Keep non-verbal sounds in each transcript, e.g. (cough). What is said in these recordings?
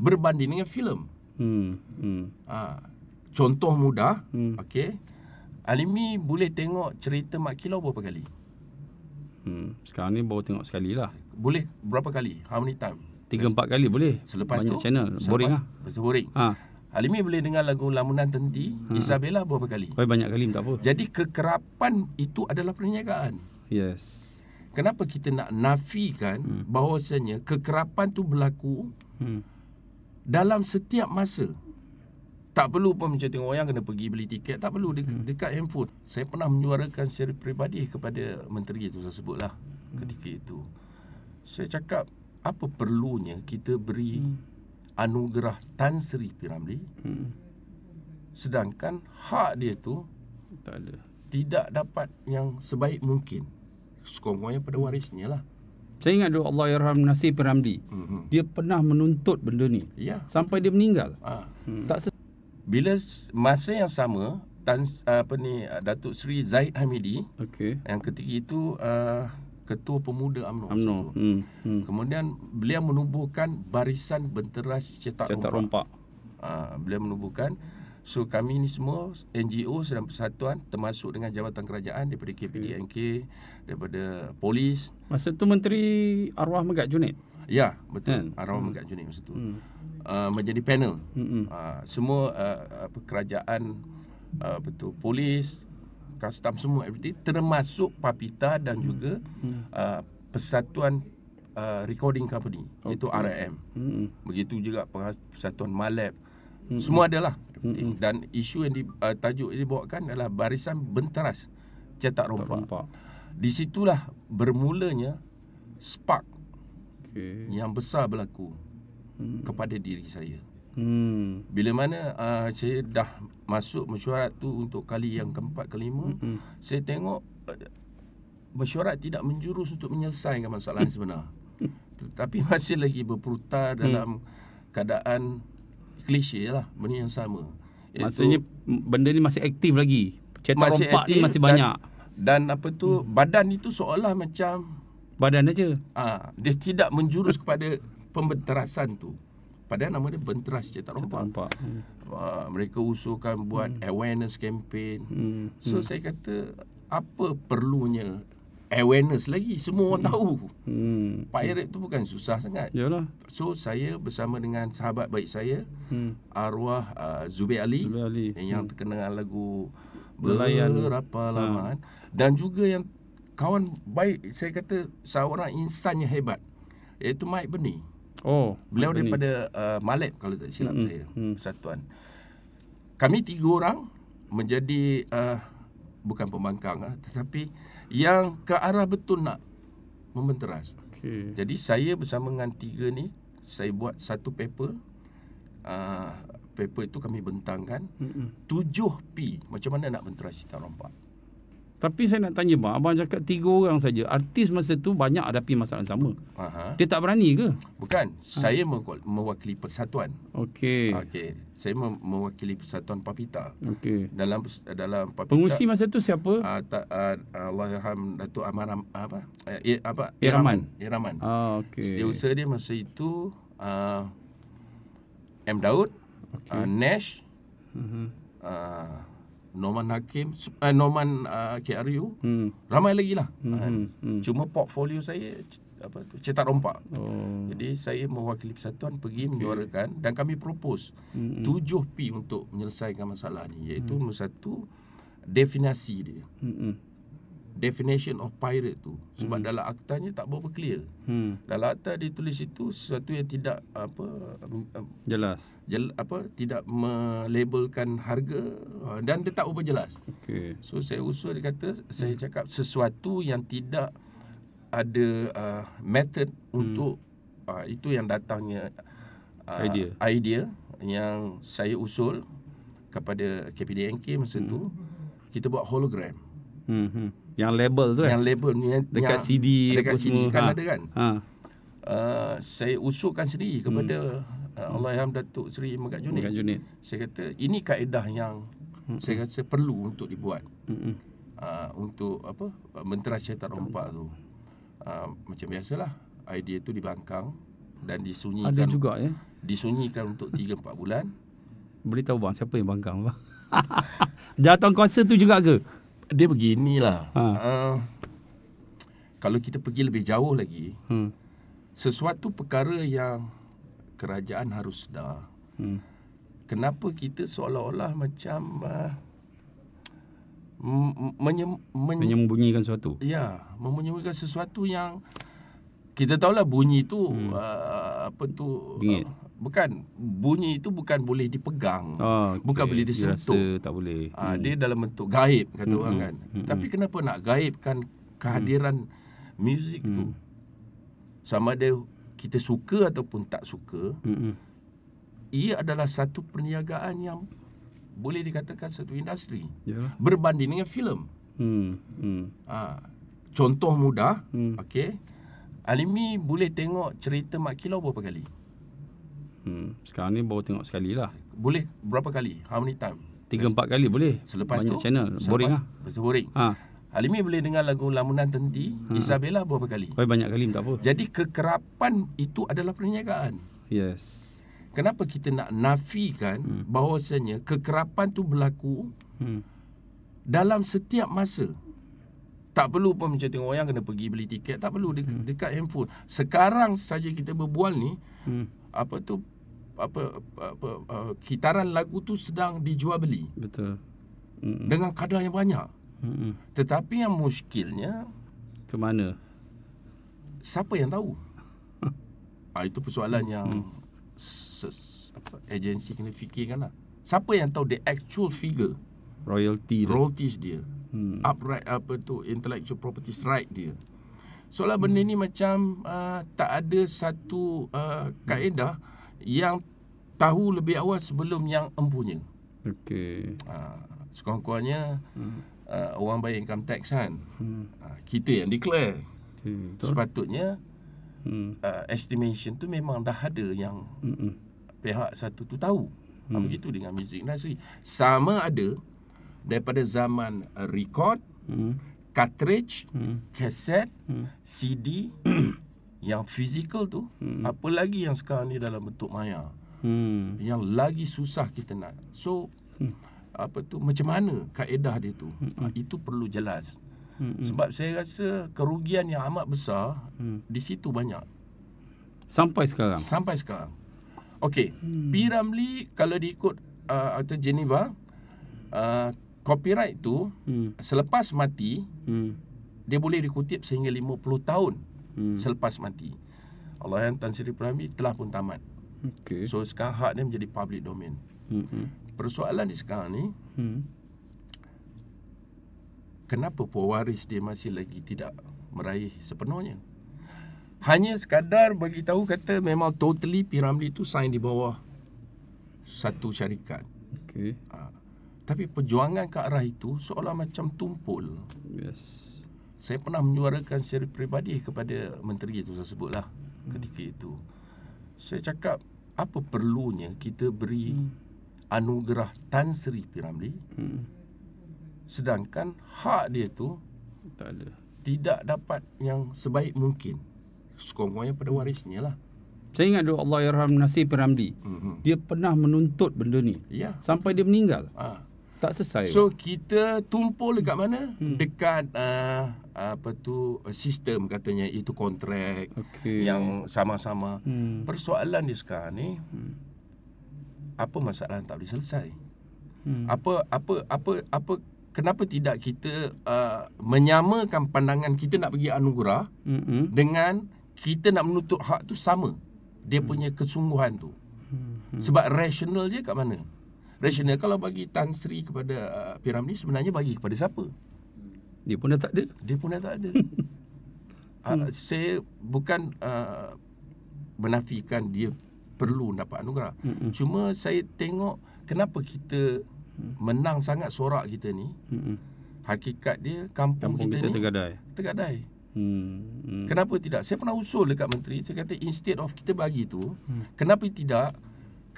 berbanding dengan filem. Hmm. Hmm. Ha. Contoh mudah, hmm. okey. Alimi boleh tengok cerita Mak Kilo berapa kali? Hmm. Sekarang ni baru tengok sekali lah. Boleh berapa kali? How many time? Tiga empat kali boleh. Selepas Banyak tu, channel. Selepas boring lah. Betul boring. Ha. Alimi boleh dengar lagu Lamunan Tenti, ha. Isabella berapa kali? Oh, banyak kali, tak apa. Jadi kekerapan itu adalah perniagaan. Yes. Kenapa kita nak nafikan hmm. bahawasanya kekerapan tu berlaku hmm dalam setiap masa tak perlu pun macam tengok wayang kena pergi beli tiket tak perlu De- hmm. dekat handphone saya pernah menyuarakan secara peribadi kepada menteri itu saya sebutlah hmm. ketika itu saya cakap apa perlunya kita beri hmm. anugerah Tan Sri Piramli hmm. sedangkan hak dia tu tak ada tidak dapat yang sebaik mungkin sekurang-kurangnya pada hmm. warisnya lah saya ingat dulu Allah Yarham Nasib Ramli. Mm-hmm. Dia pernah menuntut benda ni. Yeah. Sampai dia meninggal. Ah. Hmm. Tak Bila masa yang sama, Tan, apa ni, Datuk Seri Zaid Hamidi, okay. yang ketika itu uh, Ketua Pemuda UMNO. UMNO. Mm-hmm. Hmm. Kemudian beliau menubuhkan barisan benteras cetak, cetak rompak. rompak. Uh, beliau menubuhkan. So kami ni semua NGO dan persatuan termasuk dengan jabatan kerajaan daripada KPDNK, daripada polis. Masa tu Menteri Arwah Megat junit. Ya, betul. Hmm. Arwah hmm. Megat Junid masa tu. Hmm. Uh, menjadi panel. Hmm. Uh, semua uh, kerajaan, uh, betul, polis, custom semua, everything, termasuk Papita dan hmm. juga hmm. Uh, persatuan uh, recording company, okay. iaitu RM. Hmm. Begitu juga persatuan Malab. Hmm. Semua adalah dan isu yang di uh, tajuk ini bawakan adalah barisan benteras cetak rompak. rompak. Di situlah bermulanya spark okay. yang besar berlaku hmm. kepada diri saya. Hmm. Bila mana uh, saya dah masuk mesyuarat tu untuk kali yang keempat kelima, hmm. saya tengok uh, mesyuarat tidak menjurus untuk menyelesaikan masalah sebenar. (laughs) Tetapi masih lagi berputar hmm. dalam hmm. keadaan klise lah benda yang sama. Iaitu, Maksudnya benda ni masih aktif lagi. Cetak masih rompak ni masih banyak. Dan, dan apa tu hmm. badan itu seolah macam badan aja. Ah, ha, dia tidak menjurus kepada pembenterasan tu. Padahal nama dia benteras cetak rompak. Cetak rompak. Hmm. Ha, mereka usulkan buat hmm. awareness campaign. Hmm. So hmm. saya kata apa perlunya awareness lagi semua orang tahu. Hmm. Pirate tu bukan susah sangat. Yalah. So saya bersama dengan sahabat baik saya hmm. arwah uh, Zubi Ali, Ali yang hmm. terkenal lagu Belayan berapa ha. lama eh. dan juga yang kawan baik saya kata seorang insan yang hebat iaitu Mike Beni. Oh, beliau Mike daripada uh, Malek kalau tak silap hmm. saya. Hmm. Satuan. Kami tiga orang menjadi uh, bukan pembangkang ah, tetapi yang ke arah betul nak membenteras. Okay. Jadi saya bersama dengan tiga ni saya buat satu paper. Uh, paper itu kami bentangkan. Mm-mm. Tujuh P. Macam mana nak benteras kita rompak? Tapi saya nak tanya bang, abang cakap tiga orang saja. Artis masa tu banyak ada pi masalah sama. Aha. Dia tak berani ke? Bukan. Ha. Saya ha. mewakili persatuan. Okey. Okey. Saya mewakili persatuan Papita. Okey. Dalam dalam Papita. Pengusi masa tu siapa? Ah uh, tak uh, ah, Allahyarham Datuk Amar apa? Eh, eh apa? Iraman. Iraman. Ah okey. Setiausaha dia masa itu uh, M Daud, okay. uh, ah, Nash. Mhm. Uh-huh. uh, Norman Hakim uh, Norman uh, KRU hmm. ramai lagi lah hmm, kan? hmm. hmm. cuma portfolio saya apa tu cetak rompak oh. jadi saya mewakili persatuan pergi okay. menyuarakan dan kami propose hmm, hmm. tujuh hmm. P untuk menyelesaikan masalah ini iaitu hmm. nombor satu definasi dia hmm definition of pirate tu sebab hmm. dalam aktanya tak berapa clear. Hmm. Dalam akta ditulis itu sesuatu yang tidak apa mm, um, jelas. Jel, apa tidak melabelkan harga uh, dan dia tak berapa jelas. Okay. So saya usul dia kata saya hmm. cakap sesuatu yang tidak ada uh, method hmm. untuk uh, itu yang datangnya uh, idea idea yang saya usul kepada KPDNK masa hmm. tu kita buat hologram. Hmm. hmm yang label tu kan yang label ni yang eh, dekat yang CD dekat CD semua. kan ha. ada kan ha uh, saya usulkan sendiri kepada hmm. Uh, Alhamdulillah Datuk Seri Megat Junid Megat Junid saya kata ini kaedah yang hmm. saya rasa perlu untuk dibuat hmm. uh, untuk apa uh, mentera syaitan rompak tu uh, macam biasalah idea tu dibangkang dan disunyikan ada juga ya disunyikan untuk 3 4 bulan boleh tahu bang siapa yang bangkang bang (laughs) jatuh konsert tu juga ke dia beginilah. Ha. Uh, kalau kita pergi lebih jauh lagi, hmm. sesuatu perkara yang kerajaan harus dah. Hmm. Kenapa kita seolah-olah macam uh, ah, menyem, men, menyembunyikan sesuatu? Ya, menyembunyikan sesuatu yang kita tahulah bunyi tu hmm. uh, apa tu? Uh, bukan bunyi itu bukan boleh dipegang oh, ah, okay. bukan boleh disentuh dia tak boleh ha, hmm. dia dalam bentuk gaib kata hmm. orang kan hmm. hmm tapi hmm. kenapa nak gaibkan kehadiran hmm. muzik hmm. tu sama ada kita suka ataupun tak suka hmm, hmm. ia adalah satu perniagaan yang boleh dikatakan satu industri Yalah. berbanding dengan filem hmm. hmm. ha, contoh mudah hmm. okey Alimi boleh tengok cerita Mak Kilau berapa kali? Hmm. Sekarang ni baru tengok sekali lah. Boleh berapa kali? How many time? Tiga empat kali boleh. Selepas Banyak tu? channel. Selepas boring lah. Betul boring. Ha. Halimi boleh dengar lagu Lamunan Tenti, ha. Isabella berapa kali? Oh, banyak kali, tak apa. Jadi kekerapan itu adalah perniagaan. Yes. Kenapa kita nak nafikan hmm. bahawasanya kekerapan tu berlaku hmm. dalam setiap masa. Tak perlu pun macam tengok wayang kena pergi beli tiket. Tak perlu. De- hmm. Dekat handphone. Sekarang saja kita berbual ni, hmm apa tu apa apa uh, kitaran lagu tu sedang dijual beli. Betul. Mm-mm. Dengan kadar yang banyak. Mm-mm. Tetapi yang muskilnya ke mana? Siapa yang tahu? (laughs) ah itu persoalan mm. yang ses, apa agensi kena fikirkanlah. Siapa yang tahu the actual figure royalty royalties dia. dia. Mm. Upright apa tu intellectual property right dia seolah benda ni macam uh, tak ada satu uh, kaedah yang tahu lebih awal sebelum yang empunya. Okey. Uh, sekurang-kurangnya hmm. uh, orang bayar income tax kan. Hmm. Uh, kita yang declare. Okay, Sepatutnya hmm. uh, estimation tu memang dah ada yang mm pihak satu tu tahu. Ah, hmm. Begitu dengan music industry. Sama ada daripada zaman record hmm cartridge, hmm. cassette, hmm. CD hmm. yang fizikal tu, hmm. apa lagi yang sekarang ni dalam bentuk maya. Hmm. Yang lagi susah kita nak. So hmm. apa tu macam mana kaedah dia tu? Hmm. hmm. Ah, itu perlu jelas. Hmm, hmm. Sebab saya rasa kerugian yang amat besar hmm. di situ banyak. Sampai sekarang. Sampai sekarang. Okey, hmm. Piramli kalau diikut uh, atau Geneva uh, copyright tu hmm. selepas mati hmm. dia boleh dikutip sehingga 50 tahun hmm. selepas mati Allah yang Tan Sri Pramid telah pun tamat okay. so sekarang hak dia menjadi public domain hmm, hmm. persoalan di sekarang ni hmm. kenapa pewaris dia masih lagi tidak meraih sepenuhnya hanya sekadar bagi tahu kata memang totally piramli itu sign di bawah satu syarikat okey ha. Ah tapi perjuangan ke arah itu seolah macam tumpul. Yes. Saya pernah menyuarakan secara peribadi kepada menteri itu saya sebutlah hmm. ketika itu. Saya cakap apa perlunya kita beri hmm. anugerah Tan Sri Piramli hmm. sedangkan hak dia tu tak ada. Tidak dapat yang sebaik mungkin. Sekurang-kurangnya pada warisnya lah. Saya ingat dulu Allah Yerham Nasir Piramli. Hmm, hmm. Dia pernah menuntut benda ni. Ya. Sampai dia meninggal. Ha. Tak selesai. So kita tumpul dekat mana? Hmm. Dekat uh, apa tu uh, sistem katanya itu kontrak okay. yang sama-sama. Hmm. Persoalan di sekarang ni hmm. apa masalah tak boleh selesai? Hmm. Apa apa apa apa kenapa tidak kita uh, menyamakan pandangan kita nak pergi anugerah hmm. dengan kita nak menuntut hak tu sama. Dia hmm. punya kesungguhan tu. Hmm. Sebab rasional je kat mana? rasional kalau bagi Tan Sri kepada uh, Piramli sebenarnya bagi kepada siapa? Dia pun dah tak ada. Dia pun dah tak ada. uh, (laughs) saya bukan uh, menafikan dia perlu dapat anugerah. mm Cuma saya tengok kenapa kita mm. menang sangat sorak kita ni. mm Hakikat dia kampung, kampung kita, kita ni tergadai. Tegadai. Hmm. Kenapa tidak? Saya pernah usul dekat menteri, saya kata instead of kita bagi tu, hmm. kenapa tidak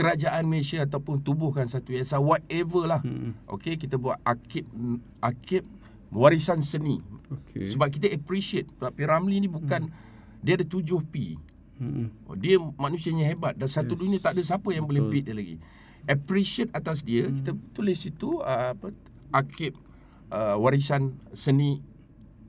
kerajaan Malaysia ataupun tubuhkan satu yayasan whatever lah. Hmm. Okey, kita buat akib akib warisan seni. Okay. Sebab kita appreciate Pak Ramli ni bukan hmm. dia ada 7P. Hmm. Oh, dia manusianya hebat dan satu yes. dunia tak ada siapa yang Betul. boleh beat dia lagi. Appreciate atas dia, hmm. kita tulis situ uh, ah, apa akib uh, warisan seni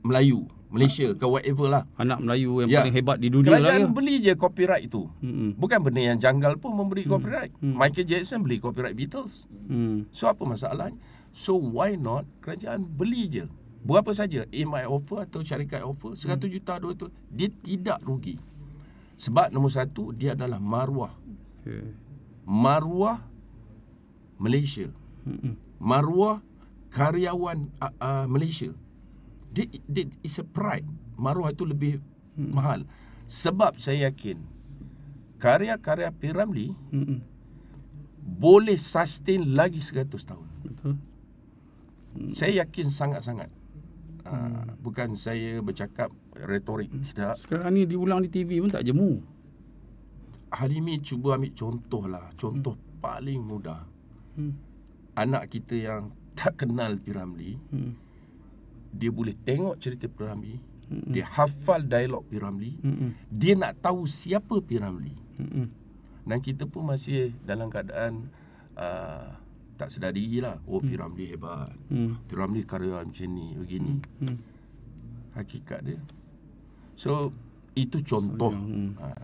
Melayu. Malaysia ke whatever lah Anak Melayu yang ya. paling hebat di dunia lah Kerajaan lah beli je copyright tu hmm. Bukan benda yang janggal pun memberi hmm. copyright hmm. Michael Jackson beli copyright Beatles hmm. So apa masalahnya So why not kerajaan beli je Berapa saja In my offer atau syarikat offer 100 hmm. juta, dua juta Dia tidak rugi Sebab nombor satu Dia adalah maruah okay. Maruah Malaysia hmm. Maruah karyawan uh, uh, Malaysia dia did, It's a pride Maruah itu lebih hmm. mahal Sebab saya yakin Karya-karya Piramli hmm. Boleh sustain lagi 100 tahun Betul. Hmm. Saya yakin sangat-sangat ah, hmm. Bukan saya bercakap retorik hmm. tidak. Sekarang ni diulang di TV pun tak jemu Hari ini cuba ambil contoh lah Contoh hmm. paling mudah hmm. Anak kita yang tak kenal Piramli hmm dia boleh tengok cerita Piramli mm-hmm. dia hafal dialog Piramli mm-hmm. dia nak tahu siapa Piramli mm-hmm. dan kita pun masih dalam keadaan uh, tak sedar diri lah oh Piramli mm. hebat mm. Piramli karya macam ni begini mm-hmm. hakikat dia so itu contoh so, mm. ha. Ah.